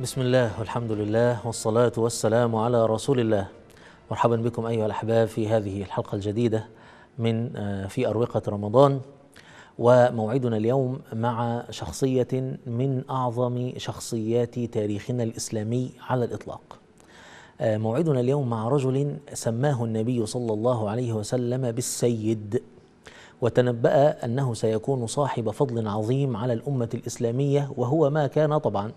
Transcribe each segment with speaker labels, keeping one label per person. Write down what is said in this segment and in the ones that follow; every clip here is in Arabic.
Speaker 1: بسم الله والحمد لله والصلاة والسلام على رسول الله مرحبا بكم أيها الأحباب في هذه الحلقة الجديدة من في أروقة رمضان وموعدنا اليوم مع شخصية من أعظم شخصيات تاريخنا الإسلامي على الإطلاق موعدنا اليوم مع رجل سماه النبي صلى الله عليه وسلم بالسيد وتنبأ أنه سيكون صاحب فضل عظيم على الأمة الإسلامية وهو ما كان طبعاً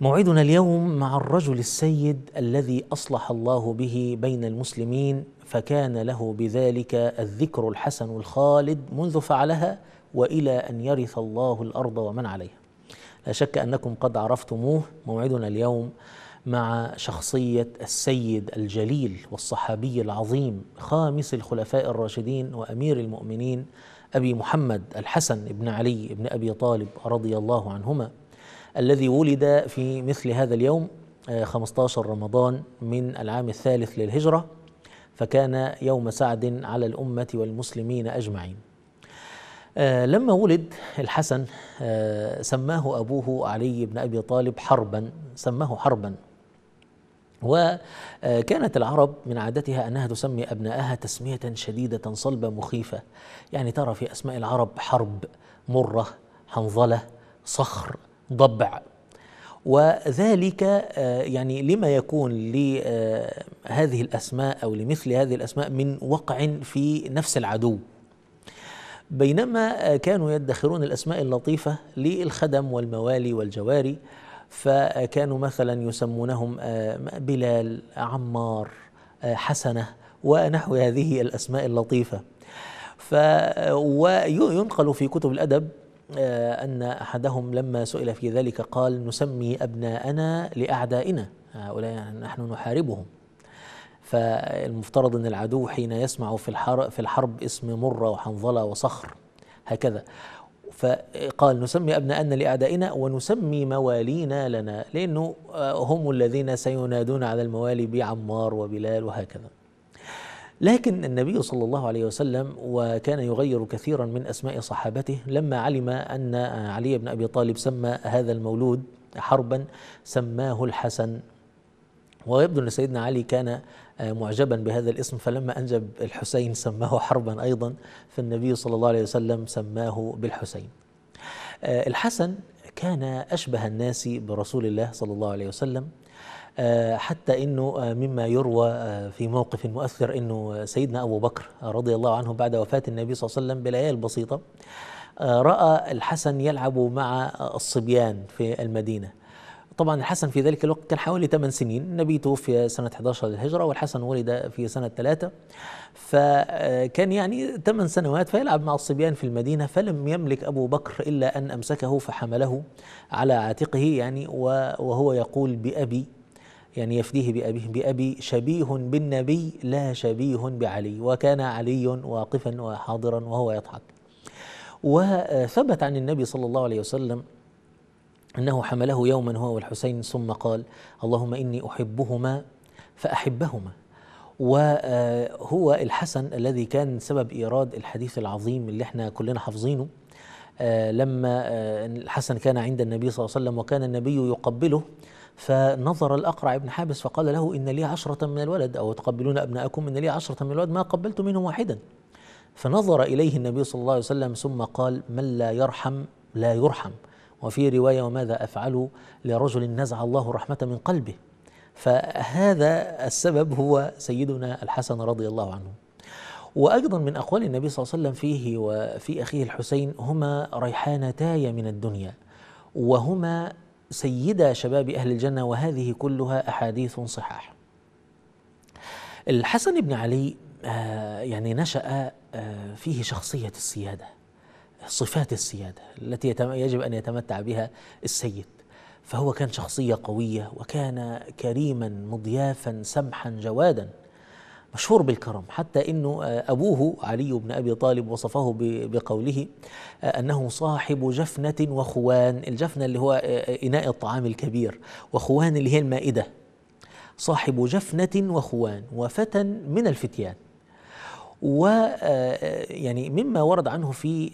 Speaker 1: موعدنا اليوم مع الرجل السيد الذي اصلح الله به بين المسلمين فكان له بذلك الذكر الحسن الخالد منذ فعلها والى ان يرث الله الارض ومن عليها. لا شك انكم قد عرفتموه موعدنا اليوم مع شخصيه السيد الجليل والصحابي العظيم خامس الخلفاء الراشدين وامير المؤمنين ابي محمد الحسن بن علي بن ابي طالب رضي الله عنهما الذي ولد في مثل هذا اليوم 15 آه، رمضان من العام الثالث للهجرة فكان يوم سعد على الأمة والمسلمين أجمعين آه، لما ولد الحسن آه، سماه أبوه علي بن أبي طالب حربا سماه حربا وكانت العرب من عادتها أنها تسمي أبنائها تسمية شديدة صلبة مخيفة يعني ترى في أسماء العرب حرب مرة حنظلة صخر ضبع وذلك آه، يعني لما يكون لهذه آه، الاسماء او لمثل هذه الاسماء من وقع في نفس العدو بينما آه، كانوا يدخرون الاسماء اللطيفه للخدم والموالي والجواري فكانوا مثلا يسمونهم بلال عمار حسنه ونحو هذه الاسماء اللطيفه وينقل في كتب الادب آه، أن أحدهم لما سئل في ذلك قال نسمي أبناءنا لأعدائنا هؤلاء نحن نحاربهم فالمفترض أن العدو حين يسمع في الحرب, في الحرب اسم مرة وحنظلة وصخر هكذا فقال نسمي أبناءنا لأعدائنا ونسمي موالينا لنا لأنه آه، هم الذين سينادون على الموالي بعمار وبلال وهكذا لكن النبي صلى الله عليه وسلم وكان يغير كثيرا من اسماء صحابته لما علم ان علي بن ابي طالب سمى هذا المولود حربا سماه الحسن ويبدو ان سيدنا علي كان معجبا بهذا الاسم فلما انجب الحسين سماه حربا ايضا فالنبي صلى الله عليه وسلم سماه بالحسين. آه، الحسن كان اشبه الناس برسول الله صلى الله عليه وسلم آه، حتى انه آه، مما يروى آه، في موقف مؤثر انه سيدنا ابو بكر رضي الله عنه بعد وفاه النبي صلى الله عليه وسلم بليال بسيطه راى الحسن يلعب مع الصبيان في المدينه طبعا الحسن في ذلك الوقت كان حوالي 8 سنين النبي توفي سنة 11 للهجرة والحسن ولد في سنة 3 فكان يعني 8 سنوات فيلعب مع الصبيان في المدينة فلم يملك أبو بكر إلا أن أمسكه فحمله على عاتقه يعني وهو يقول بأبي يعني يفديه بأبيه بأبي شبيه بالنبي لا شبيه بعلي وكان علي واقفا وحاضرا وهو يضحك وثبت عن النبي صلى الله عليه وسلم أنه حمله يوما هو والحسين ثم قال اللهم إني أحبهما فأحبهما وهو الحسن الذي كان سبب إيراد الحديث العظيم اللي احنا كلنا حافظينه لما الحسن كان عند النبي صلى الله عليه وسلم وكان النبي يقبله فنظر الأقرع بن حابس فقال له إن لي عشرة من الولد أو تقبلون أبناءكم إن لي عشرة من الولد ما قبلت منهم واحدا فنظر إليه النبي صلى الله عليه وسلم ثم قال من لا يرحم لا يرحم وفي رواية وماذا أفعل لرجل نزع الله رحمة من قلبه فهذا السبب هو سيدنا الحسن رضي الله عنه وأيضا من أقوال النبي صلى الله عليه وسلم فيه وفي أخيه الحسين هما ريحانتاي من الدنيا وهما سيدة شباب أهل الجنة وهذه كلها أحاديث صحاح الحسن بن علي آه، يعني نشأ آه، فيه شخصية السيادة صفات السيادة التي يجب أن يتمتع بها السيد فهو كان شخصية قوية وكان كريما مضيافا سمحا جوادا مشهور بالكرم حتى انه آه، ابوه علي بن ابي طالب وصفه بقوله آه، انه صاحب جفنه وخوان، الجفنه اللي هو آه، اناء الطعام الكبير، وخوان اللي هي المائده. صاحب جفنه وخوان وفتى من الفتيان. و يعني مما ورد عنه في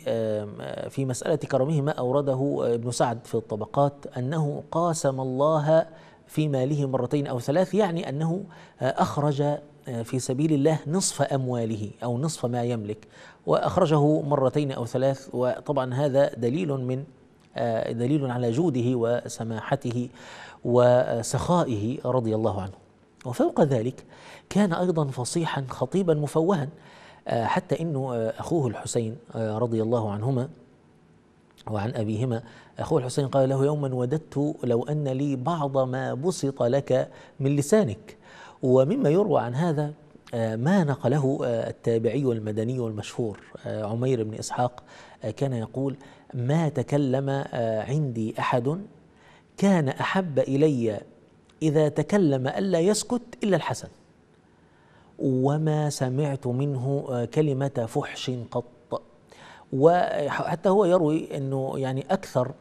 Speaker 1: في مساله كرمه ما اورده ابن سعد في الطبقات انه قاسم الله في ماله مرتين او ثلاث يعني انه اخرج آه، في سبيل الله نصف أمواله أو نصف ما يملك وأخرجه مرتين أو ثلاث وطبعا هذا دليل من آه، دليل على جوده وسماحته وسخائه رضي الله عنه وفوق ذلك كان أيضا فصيحا خطيبا مفوها آه، حتى أنه أخوه الحسين رضي الله عنهما وعن أبيهما أخوه الحسين قال له يوما وددت لو أن لي بعض ما بسط لك من لسانك ومما يروى عن هذا آه، ما نقله آه، التابعي المدني المشهور آه، عمير بن إسحاق كان يقول ما تكلم عندي أحد كان أحب إلي إذا تكلم ألا يسكت إلا الحسن وما سمعت منه كلمة فحش قط وحتى هو يروي انه يعني اكثر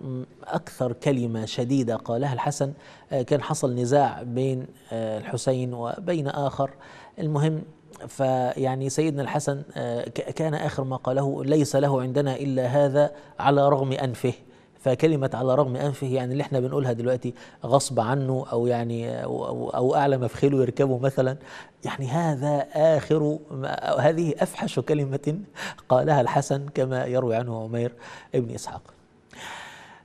Speaker 1: اكثر كلمه شديده قالها الحسن آه، كان حصل نزاع بين آه، الحسين وبين اخر المهم فيعني سيدنا الحسن آه، كان اخر ما قاله ليس له عندنا الا هذا على رغم انفه فكلمة على رغم أنفه يعني اللي احنا بنقولها دلوقتي غصب عنه أو يعني أو, أو أعلى مفخله يركبه مثلا يعني هذا آخر هذه أفحش كلمة قالها الحسن كما يروي عنه عمير ابن إسحاق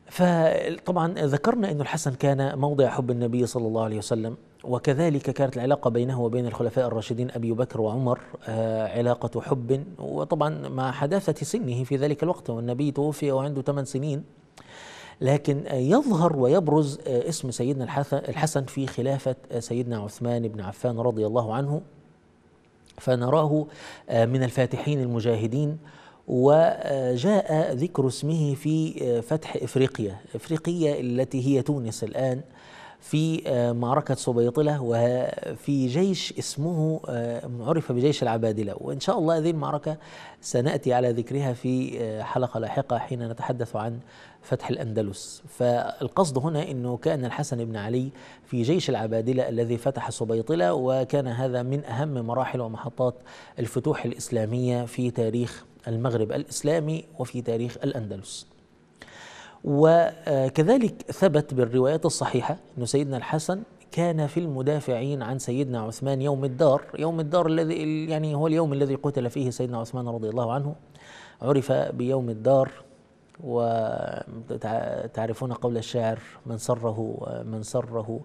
Speaker 1: فطبعا ذكرنا أن الحسن كان موضع حب النبي صلى الله عليه وسلم وكذلك كانت العلاقة بينه وبين الخلفاء الراشدين أبي بكر وعمر آه، علاقة حب وطبعا مع حداثة سنه في ذلك الوقت والنبي توفي وعنده 8 سنين لكن يظهر ويبرز آه، اسم سيدنا الحسن في خلافة آه، سيدنا عثمان بن عفان رضي الله عنه فنراه آه، من الفاتحين المجاهدين وجاء ذكر اسمه في فتح افريقيا افريقيا التي هي تونس الان في آه، معركة صبيطلة وفي جيش اسمه آه، عرف بجيش العبادلة وإن شاء الله هذه المعركة سنأتي على ذكرها في آه، حلقة لاحقة حين نتحدث عن فتح الأندلس فالقصد هنا أنه كان الحسن بن علي في جيش العبادلة الذي فتح صبيطلة وكان هذا من أهم مراحل ومحطات الفتوح الإسلامية في تاريخ المغرب الإسلامي وفي تاريخ الأندلس وكذلك ثبت بالروايات الصحيحة أن سيدنا الحسن كان في المدافعين عن سيدنا عثمان يوم الدار يوم الدار الذي يعني هو اليوم الذي قتل فيه سيدنا عثمان رضي الله عنه عرف بيوم الدار وتعرفون قول الشاعر من سره من سره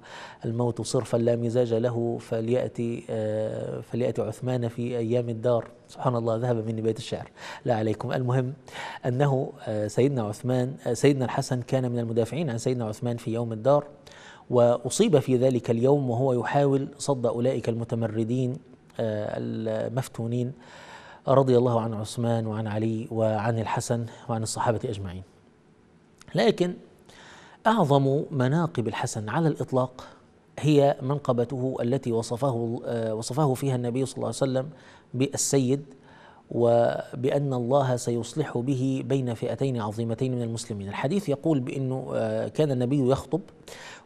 Speaker 1: الموت صرفا لا مزاج له فليأتي آه، فليأتي عثمان في أيام الدار سبحان الله ذهب مني بيت الشعر لا عليكم المهم أنه آه، سيدنا عثمان آه، سيدنا الحسن كان من المدافعين عن سيدنا عثمان في يوم الدار وأصيب في ذلك اليوم وهو يحاول صد أولئك المتمردين المفتونين رضي الله عن عثمان وعن علي وعن الحسن وعن الصحابة أجمعين لكن أعظم مناقب الحسن على الإطلاق هي منقبته التي وصفه آه، وصفه فيها النبي صلى الله عليه وسلم بالسيد وبأن الله سيصلح به بين فئتين عظيمتين من المسلمين الحديث يقول بأنه آه، كان النبي يخطب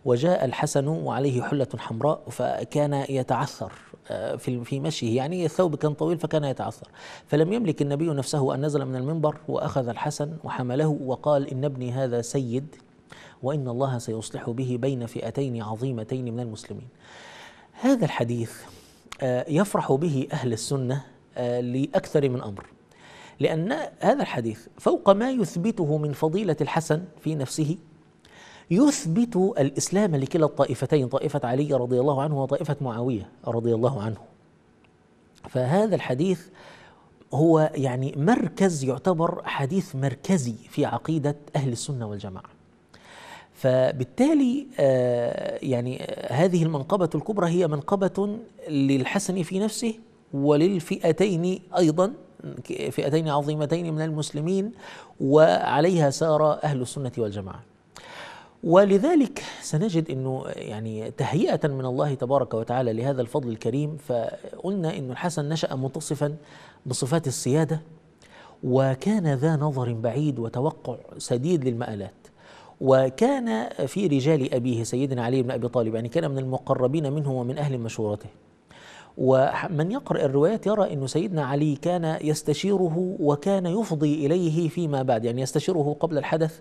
Speaker 1: وجاء الحسن وعليه حلة حمراء فكان يتعثر آه، في في مشيه يعني الثوب كان طويل فكان يتعثر فلم يملك النبي نفسه أن نزل من المنبر وأخذ الحسن وحمله وقال إن ابني هذا سيد وإن الله سيصلح به بين فئتين عظيمتين من المسلمين هذا الحديث آه، يفرح به أهل السنة آه، لأكثر من أمر لأن هذا الحديث فوق ما يثبته من فضيلة الحسن في نفسه يثبت الإسلام لكلا الطائفتين طائفة علي رضي الله عنه وطائفة معاوية رضي الله عنه فهذا الحديث هو يعني مركز يعتبر حديث مركزي في عقيدة أهل السنة والجماعة فبالتالي آه، يعني هذه المنقبة الكبرى هي منقبة للحسن في نفسه وللفئتين أيضا فئتين عظيمتين من المسلمين وعليها سار أهل السنة والجماعة ولذلك سنجد انه يعني تهيئه من الله تبارك وتعالى لهذا الفضل الكريم فقلنا انه الحسن نشا متصفا بصفات السياده وكان ذا نظر بعيد وتوقع سديد للمآلات وكان في رجال أبيه سيدنا علي بن أبي طالب يعني كان من المقربين منه ومن أهل مشورته ومن يقرأ الروايات يرى أن سيدنا علي كان يستشيره وكان يفضي إليه فيما بعد يعني يستشيره قبل الحدث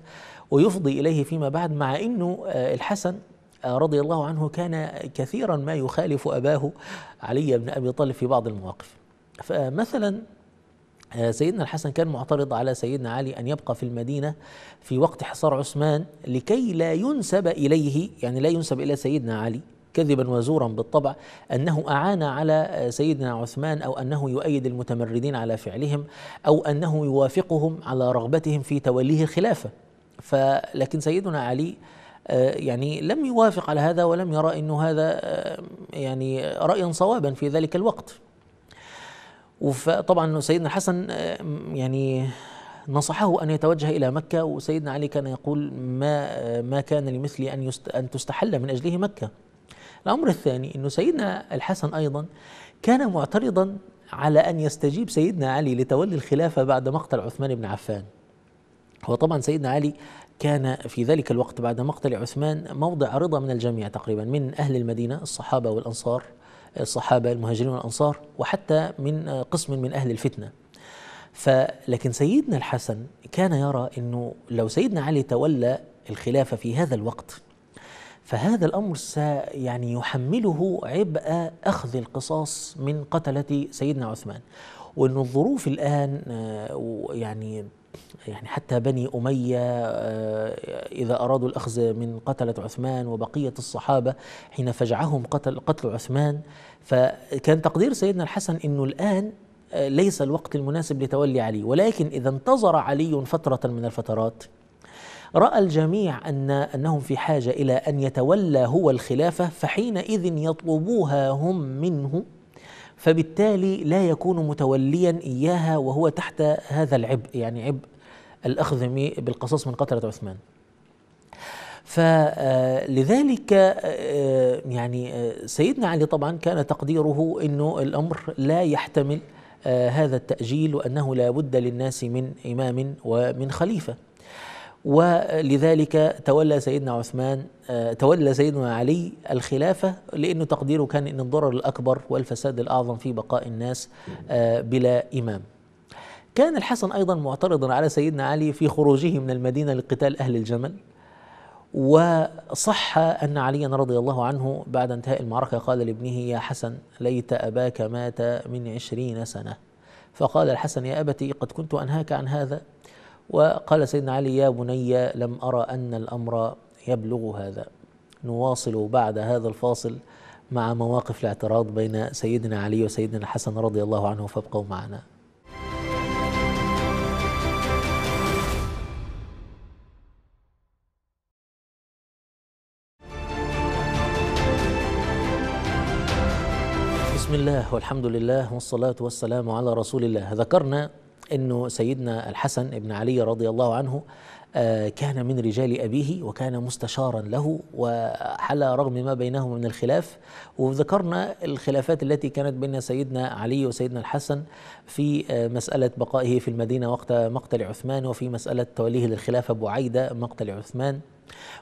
Speaker 1: ويفضي إليه فيما بعد مع أنه آه، الحسن آه، رضي الله عنه كان كثيرا ما يخالف أباه علي بن أبي طالب في بعض المواقف فمثلا آه، سيدنا الحسن كان معترض على سيدنا علي أن يبقى في المدينة في وقت حصار عثمان لكي لا ينسب إليه يعني لا ينسب إلى سيدنا علي كذبا وزورا بالطبع أنه أعان على سيدنا عثمان أو أنه يؤيد المتمردين على فعلهم أو أنه يوافقهم على رغبتهم في توليه الخلافة فلكن سيدنا علي آه، يعني لم يوافق على هذا ولم يرى أن هذا آه، يعني رأيا صوابا في ذلك الوقت وطبعا سيدنا الحسن آه، يعني نصحه ان يتوجه الى مكه وسيدنا علي كان يقول ما ما كان لمثلي ان ان تستحل من اجله مكه الأمر الثاني أنه سيدنا الحسن أيضا كان معترضا على أن يستجيب سيدنا علي لتولي الخلافة بعد مقتل عثمان بن عفان هو طبعا سيدنا علي كان في ذلك الوقت بعد مقتل عثمان موضع رضا من الجميع تقريبا من أهل المدينة الصحابة والأنصار الصحابة المهاجرين والأنصار وحتى من قسم من أهل الفتنة فلكن سيدنا الحسن كان يرى أنه لو سيدنا علي تولى الخلافة في هذا الوقت فهذا الأمر يعني يحمله عبء أخذ القصاص من قتلة سيدنا عثمان وأن الظروف الآن آه، يعني يعني حتى بني أمية آه، إذا أرادوا الأخذ من قتلة عثمان وبقية الصحابة حين فجعهم قتل, قتل عثمان فكان تقدير سيدنا الحسن أنه الآن آه، ليس الوقت المناسب لتولي علي ولكن إذا انتظر علي فترة من الفترات راى الجميع ان انهم في حاجه الى ان يتولى هو الخلافه فحينئذ يطلبوها هم منه فبالتالي لا يكون متوليا اياها وهو تحت هذا العبء يعني عبء الاخذ بالقصاص من قتله عثمان فلذلك آه، آه، آه، يعني سيدنا علي طبعا كان تقديره انه الامر لا يحتمل هذا التاجيل وانه لا بد للناس من امام ومن خليفه ولذلك تولى سيدنا عثمان آه، تولى سيدنا علي الخلافة لأنه تقديره كان أن الضرر الأكبر والفساد الأعظم في بقاء الناس آه، بلا إمام كان الحسن أيضا معترضا على سيدنا علي في خروجه من المدينة لقتال أهل الجمل وصح أن عليا رضي الله عنه بعد انتهاء المعركة قال لابنه يا حسن ليت أباك مات من عشرين سنة فقال الحسن يا أبتي قد كنت أنهاك عن هذا وقال سيدنا علي يا بني لم أرى أن الأمر يبلغ هذا نواصل بعد هذا الفاصل مع مواقف الاعتراض بين سيدنا علي وسيدنا الحسن رضي الله عنه فابقوا معنا بسم الله والحمد لله والصلاة والسلام على رسول الله ذكرنا أنه سيدنا الحسن ابن علي رضي الله عنه آه، كان من رجال أبيه وكان مستشارا له وحلى رغم ما بينهما من الخلاف وذكرنا الخلافات التي كانت بين سيدنا علي وسيدنا الحسن في آه، مسألة بقائه في المدينة وقت مقتل عثمان وفي مسألة توليه للخلافة بعيدة مقتل عثمان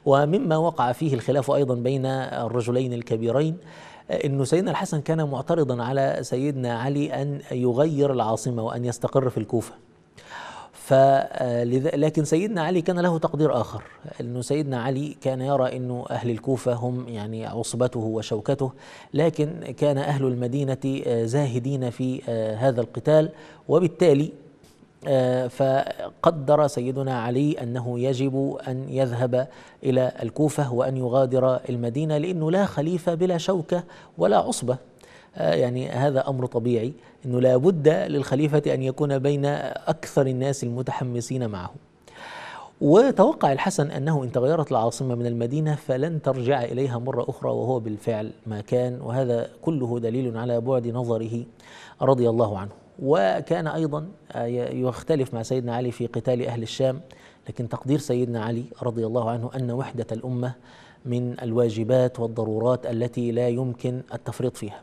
Speaker 1: ومما وقع فيه الخلاف أيضا بين الرجلين الكبيرين أن سيدنا الحسن كان معترضا على سيدنا علي أن يغير العاصمة وأن يستقر في الكوفة فلذا آه، لكن سيدنا علي كان له تقدير آخر أنه سيدنا علي كان يرى أنه أهل الكوفة هم يعني عصبته وشوكته لكن كان أهل المدينة آه، زاهدين في آه، هذا القتال وبالتالي آه، فقدر سيدنا علي انه يجب ان يذهب الى الكوفه وان يغادر المدينه لانه لا خليفه بلا شوكه ولا عصبه آه، يعني هذا امر طبيعي انه لابد للخليفه ان يكون بين اكثر الناس المتحمسين معه وتوقع الحسن أنه إن تغيرت العاصمة من المدينة فلن ترجع إليها مرة أخرى وهو بالفعل ما كان وهذا كله دليل على بعد نظره رضي الله عنه وكان أيضا آه، يختلف مع سيدنا علي في قتال أهل الشام لكن تقدير سيدنا علي رضي الله عنه أن وحدة الأمة من الواجبات والضرورات التي لا يمكن التفريط فيها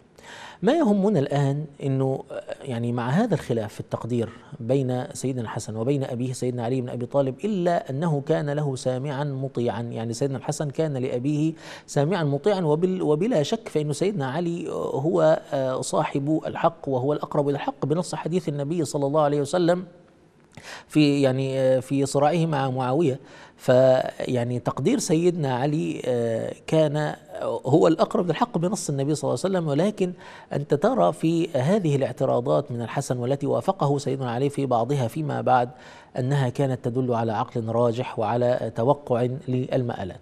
Speaker 1: ما يهمنا الآن أنه يعني مع هذا الخلاف في التقدير بين سيدنا الحسن وبين أبيه سيدنا علي بن أبي طالب إلا أنه كان له سامعا مطيعا يعني سيدنا الحسن كان لأبيه سامعا مطيعا وبلا شك فإن سيدنا علي هو آه، صاحب الحق وهو الأقرب إلى الحق بنص حديث النبي صلى الله عليه وسلم في يعني آه، في صراعه مع معاويه فيعني تقدير سيدنا علي آه، كان هو الأقرب للحق بنص النبي صلى الله عليه وسلم ولكن أنت ترى في هذه الاعتراضات من الحسن والتي وافقه سيدنا علي في بعضها فيما بعد أنها كانت تدل على عقل راجح وعلى توقع للمآلات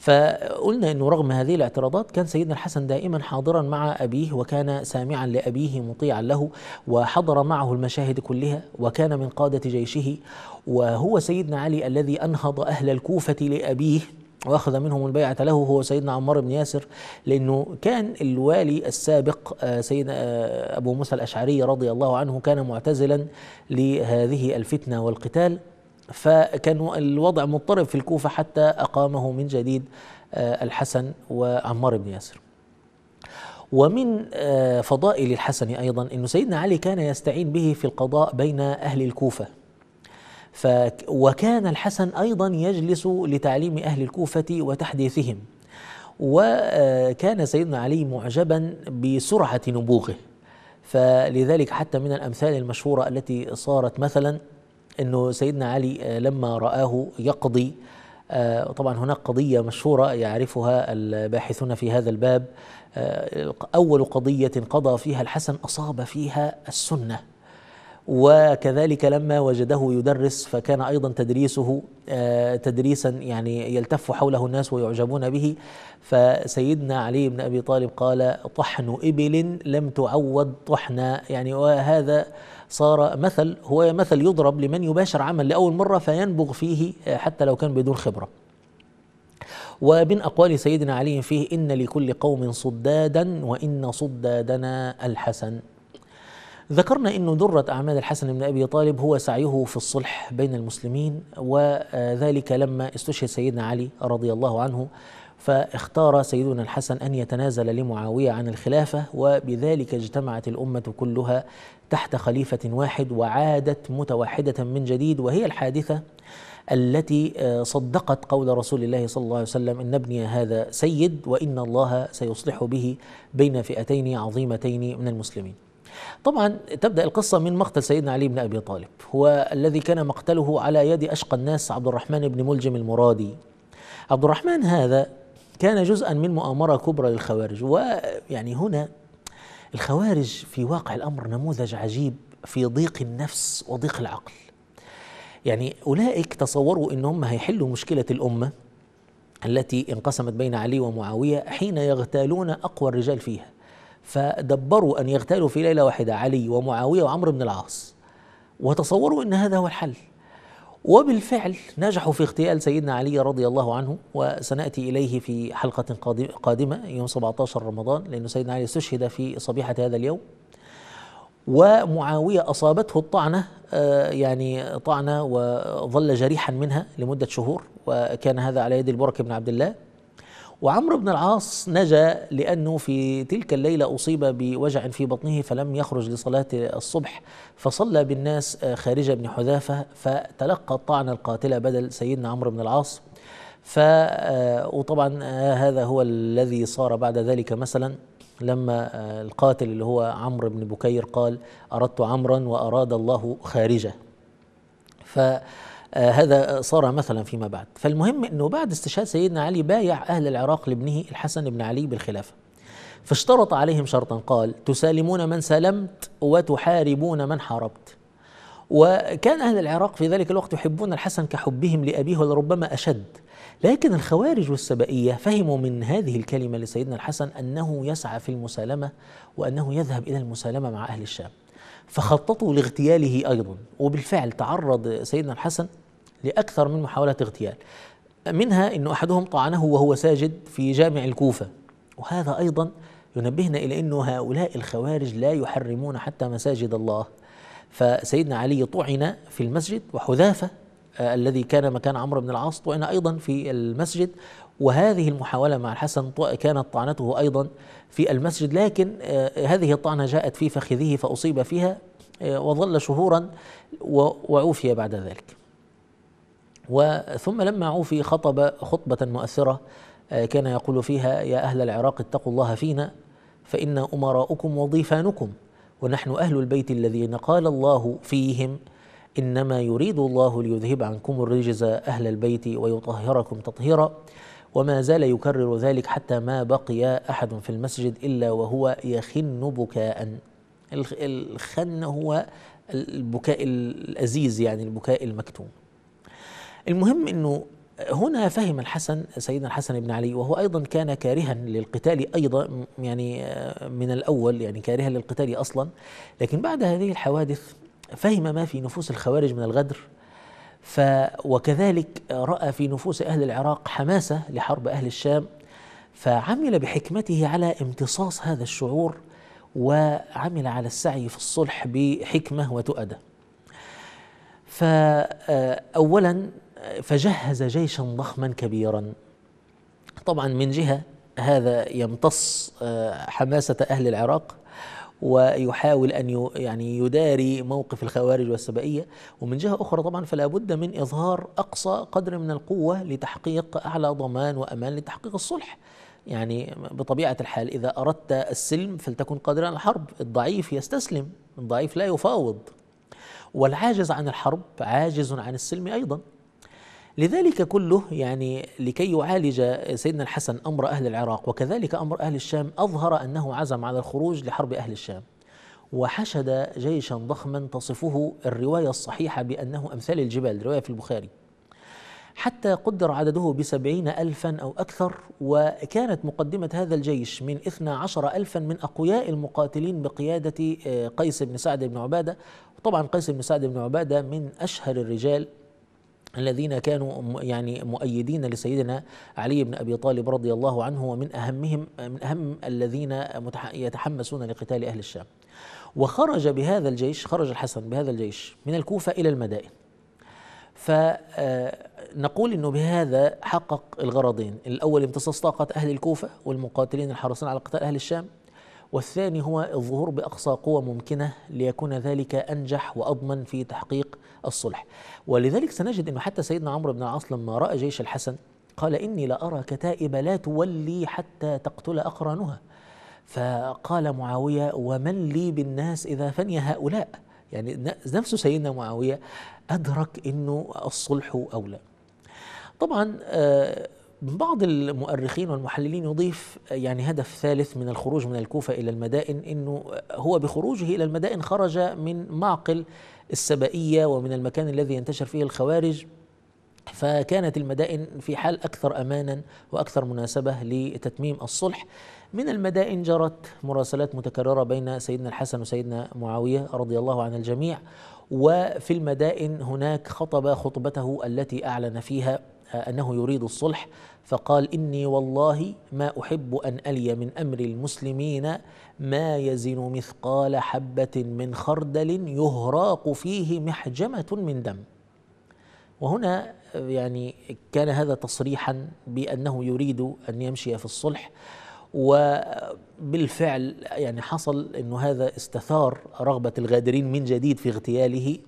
Speaker 1: فقلنا انه رغم هذه الاعتراضات كان سيدنا الحسن دائما حاضرا مع ابيه وكان سامعا لابيه مطيعا له وحضر معه المشاهد كلها وكان من قاده جيشه وهو سيدنا علي الذي انهض اهل الكوفه لابيه واخذ منهم البيعة له هو سيدنا عمار بن ياسر لأنه كان الوالي السابق آه، سيدنا آه، أبو موسى الأشعري رضي الله عنه كان معتزلا لهذه الفتنة والقتال فكان الوضع مضطرب في الكوفة حتى أقامه من جديد آه، الحسن وعمار بن ياسر ومن فضائل الحسن أيضا أن سيدنا علي كان يستعين به في القضاء بين أهل الكوفة ف وكان الحسن أيضا يجلس لتعليم أهل الكوفة وتحديثهم وكان سيدنا علي معجبا بسرعة نبوغه فلذلك حتى من الأمثال المشهورة التي صارت مثلا أنه سيدنا علي آه، لما رآه يقضي آه، طبعا هناك قضية مشهورة يعرفها الباحثون في هذا الباب آه، أول قضية قضى فيها الحسن أصاب فيها السنة وكذلك لما وجده يدرس فكان ايضا تدريسه آه، تدريسا يعني يلتف حوله الناس ويعجبون به فسيدنا علي بن ابي طالب قال طحن ابل لم تعود طحنا يعني وهذا صار مثل هو مثل يضرب لمن يباشر عمل لاول مره فينبغ فيه آه، حتى لو كان بدون خبره ومن أقوال سيدنا علي فيه إن لكل قوم صدادا وإن صدادنا الحسن ذكرنا أن درة أعمال الحسن بن أبي طالب هو سعيه في الصلح بين المسلمين وذلك لما استشهد سيدنا علي رضي الله عنه فاختار سيدنا الحسن أن يتنازل لمعاوية عن الخلافة وبذلك اجتمعت الأمة كلها تحت خليفة واحد وعادت متوحدة من جديد وهي الحادثة التي آه، صدقت قول رسول الله صلى الله عليه وسلم ان ابني هذا سيد وان الله سيصلح به بين فئتين عظيمتين من المسلمين طبعا تبدأ القصة من مقتل سيدنا علي بن أبي طالب هو الذي كان مقتله على يد أشقى الناس عبد الرحمن بن ملجم المرادي عبد الرحمن هذا كان جزءا من مؤامرة كبرى للخوارج ويعني هنا الخوارج في واقع الأمر نموذج عجيب في ضيق النفس وضيق العقل يعني أولئك تصوروا أنهم هيحلوا مشكلة الأمة التي انقسمت بين علي ومعاوية حين يغتالون أقوى الرجال فيها فدبروا أن يغتالوا في ليلة واحدة علي ومعاوية وعمرو بن العاص وتصوروا أن هذا هو الحل وبالفعل نجحوا في اغتيال سيدنا علي رضي الله عنه وسنأتي إليه في حلقة قادمة يوم 17 رمضان لأن سيدنا علي استشهد في صبيحة هذا اليوم ومعاوية أصابته الطعنة آه، يعني طعنة وظل جريحا منها لمدة شهور وكان هذا على يد البرك بن عبد الله وعمرو بن العاص نجا لأنه في تلك الليلة أصيب بوجع في بطنه فلم يخرج لصلاة الصبح فصلى بالناس آه، خارج بن حذافة فتلقى الطعن القاتلة بدل سيدنا عمرو بن العاص ف آه، وطبعا آه، هذا هو الذي صار بعد ذلك مثلا لما القاتل اللي هو عمرو بن بكير قال أردت عمرا وأراد الله خارجه ف آه، هذا صار مثلا فيما بعد فالمهم أنه بعد استشهاد سيدنا علي بايع أهل العراق لابنه الحسن بن علي بالخلافة فاشترط عليهم شرطا قال تسالمون من سلمت وتحاربون من حاربت وكان أهل العراق في ذلك الوقت يحبون الحسن كحبهم لأبيه ولربما أشد لكن الخوارج والسبائية فهموا من هذه الكلمة لسيدنا الحسن أنه يسعى في المسالمة وأنه يذهب إلى المسالمة مع أهل الشام فخططوا لاغتياله أيضا وبالفعل تعرض سيدنا الحسن لأكثر من محاولة اغتيال منها أن أحدهم طعنه وهو ساجد في جامع الكوفة وهذا أيضا ينبهنا إلى أن هؤلاء الخوارج لا يحرمون حتى مساجد الله فسيدنا علي طعن في المسجد وحذافة آه، الذي كان مكان عمرو بن العاص طعن أيضا في المسجد وهذه المحاولة مع الحسن كانت طعنته أيضا في المسجد لكن آه، هذه الطعنة جاءت في فخذه فأصيب فيها آه، وظل شهورا وعوفي بعد ذلك وثم لما عوفي خطب خطبة مؤثرة آه، كان يقول فيها يا أهل العراق اتقوا الله فينا فإن أمراؤكم وضيفانكم ونحن أهل البيت الذين قال الله فيهم إنما يريد الله ليذهب عنكم الرجز أهل البيت ويطهركم تطهيرا وما زال يكرر ذلك حتى ما بقي أحد في المسجد إلا وهو يخن بكاء الخن هو البكاء الأزيز يعني البكاء المكتوم المهم أنه هنا فهم الحسن سيدنا الحسن بن علي وهو أيضا كان كارها للقتال أيضا يعني من الأول يعني كارها للقتال أصلا لكن بعد هذه الحوادث فهم ما في نفوس الخوارج من الغدر ف وكذلك رأى في نفوس أهل العراق حماسة لحرب أهل الشام فعمل بحكمته على امتصاص هذا الشعور وعمل على السعي في الصلح بحكمة وتؤدة فأولا آه، فجهز جيشا ضخما كبيرا طبعا من جهه هذا يمتص آه، حماسه اهل العراق ويحاول ان يعني يداري موقف الخوارج والسبائيه ومن جهه اخرى طبعا فلا بد من اظهار اقصى قدر من القوه لتحقيق اعلى ضمان وامان لتحقيق الصلح يعني بطبيعه الحال اذا اردت السلم فلتكن قادرا على الحرب الضعيف يستسلم الضعيف لا يفاوض والعاجز عن الحرب عاجز عن السلم ايضا لذلك كله يعني لكي يعالج سيدنا الحسن أمر أهل العراق وكذلك أمر أهل الشام أظهر أنه عزم على الخروج لحرب أهل الشام وحشد جيشا ضخما تصفه الرواية الصحيحة بأنه أمثال الجبال رواية في البخاري حتى قدر عدده بسبعين ألفا أو أكثر وكانت مقدمة هذا الجيش من إثنى عشر ألفا من أقوياء المقاتلين بقيادة آه، قيس بن سعد بن عبادة طبعا قيس بن سعد بن عبادة من أشهر الرجال الذين كانوا يعني مؤيدين لسيدنا علي بن ابي طالب رضي الله عنه ومن اهمهم من اهم الذين يتحمسون لقتال اهل الشام. وخرج بهذا الجيش خرج الحسن بهذا الجيش من الكوفه الى المدائن. فنقول آه، انه بهذا حقق الغرضين، الاول امتصاص طاقه اهل الكوفه والمقاتلين الحريصين على قتال اهل الشام، والثاني هو الظهور باقصى قوى ممكنه ليكون ذلك انجح واضمن في تحقيق الصلح ولذلك سنجد انه حتى سيدنا عمرو بن العاص لما راى جيش الحسن قال اني لارى كتائب لا تولي حتى تقتل اقرانها فقال معاويه ومن لي بالناس اذا فني هؤلاء يعني نفسه سيدنا معاويه ادرك انه الصلح اولى طبعا آه، بعض المؤرخين والمحللين يضيف يعني هدف ثالث من الخروج من الكوفة إلى المدائن أنه هو بخروجه إلى المدائن خرج من معقل السبائية ومن المكان الذي ينتشر فيه الخوارج فكانت المدائن في حال أكثر أمانا وأكثر مناسبة لتتميم الصلح من المدائن جرت مراسلات متكررة بين سيدنا الحسن وسيدنا معاوية رضي الله عن الجميع وفي المدائن هناك خطب خطبته التي أعلن فيها أنه يريد الصلح فقال إني والله ما أحب أن ألي من أمر المسلمين ما يزن مثقال حبة من خردل يهراق فيه محجمة من دم وهنا يعني كان هذا تصريحا بأنه يريد أن يمشي في الصلح وبالفعل يعني حصل أن هذا استثار رغبة الغادرين من جديد في اغتياله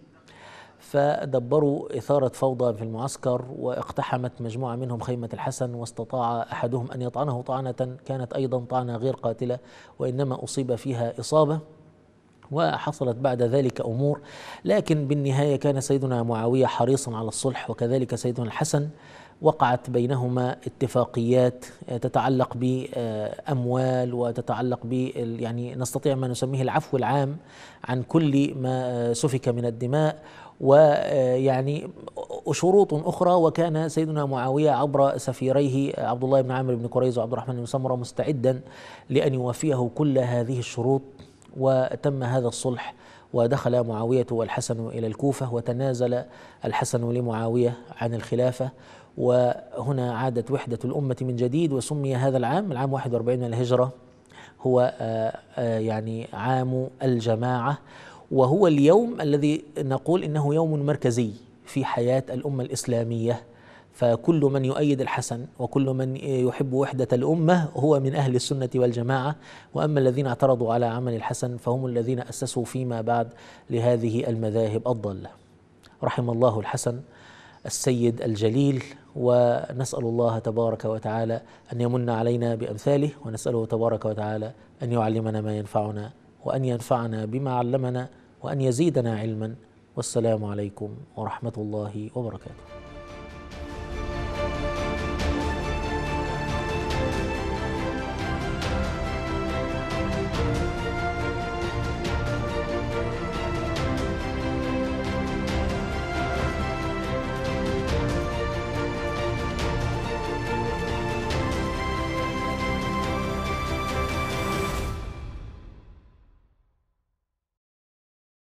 Speaker 1: فدبروا إثارة فوضى في المعسكر واقتحمت مجموعة منهم خيمة الحسن واستطاع أحدهم أن يطعنه طعنة كانت أيضا طعنة غير قاتلة وإنما أصيب فيها إصابة وحصلت بعد ذلك امور لكن بالنهايه كان سيدنا معاويه حريصا على الصلح وكذلك سيدنا الحسن وقعت بينهما اتفاقيات تتعلق باموال وتتعلق ب يعني نستطيع ما نسميه العفو العام عن كل ما سفك من الدماء ويعني شروط أخرى وكان سيدنا معاوية عبر سفيريه عبد الله بن عامر بن كريز وعبد الرحمن بن سمرة مستعدا لأن يوفيه كل هذه الشروط وتم هذا الصلح ودخل معاوية والحسن إلى الكوفة وتنازل الحسن لمعاوية عن الخلافة وهنا عادت وحدة الأمة من جديد وسمي هذا العام العام 41 من الهجرة هو آه، آه، يعني عام الجماعة وهو اليوم الذي نقول انه يوم مركزي في حياه الامه الاسلاميه فكل من يؤيد الحسن وكل من يحب وحدة الأمة هو من أهل السنة والجماعة وأما الذين اعترضوا على عمل الحسن فهم الذين أسسوا فيما بعد لهذه المذاهب الضالة رحم الله الحسن السيد الجليل ونسأل الله تبارك وتعالى أن يمن علينا بأمثاله ونسأله تبارك وتعالى أن يعلمنا ما ينفعنا وأن ينفعنا بما علمنا وأن يزيدنا علما والسلام عليكم ورحمة الله وبركاته